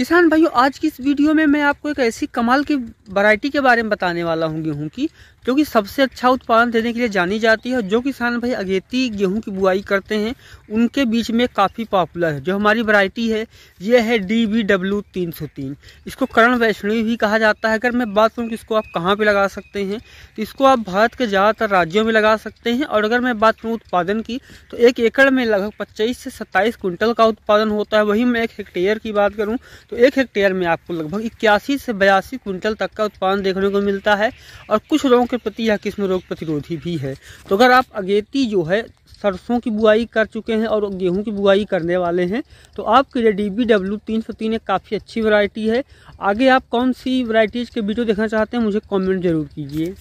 किसान भाइयों आज की इस वीडियो में मैं आपको एक ऐसी कमाल की वैरायटी के बारे में बताने वाला हूँ गेहूँ की जो कि सबसे अच्छा उत्पादन देने के लिए जानी जाती है जो किसान भाई अगेती गेहूँ की बुआई करते हैं उनके बीच में काफ़ी पॉपुलर है जो हमारी वैरायटी है ये है डी बी डब्ल्यू तीन सौ तीन इसको करण वैष्णवी भी कहा जाता है अगर मैं बात करूँ कि इसको आप कहाँ पर लगा सकते हैं तो इसको आप भारत के ज़्यादातर राज्यों में लगा सकते हैं और अगर मैं बात करूँ उत्पादन की तो एक एकड़ में लगभग पच्चीस से सत्ताईस क्विंटल का उत्पादन होता है वहीं मैं एक हेक्टेयर की बात करूँ तो एक हेक्टेयर में आपको लगभग इक्यासी से बयासी क्विंटल तक का उत्पादन देखने को मिलता है और कुछ रोगों के प्रति यह किस्म रोग प्रतिरोधी भी है तो अगर आप अगेती जो है सरसों की बुआई कर चुके हैं और गेहूं की बुआई करने वाले हैं तो आपके लिए डी बी डब्ल्यू तीन सौ तीन एक काफ़ी अच्छी वैरायटी है आगे आप कौन सी वैरायटीज़ के वीडियो देखना चाहते हैं मुझे कमेंट ज़रूर कीजिए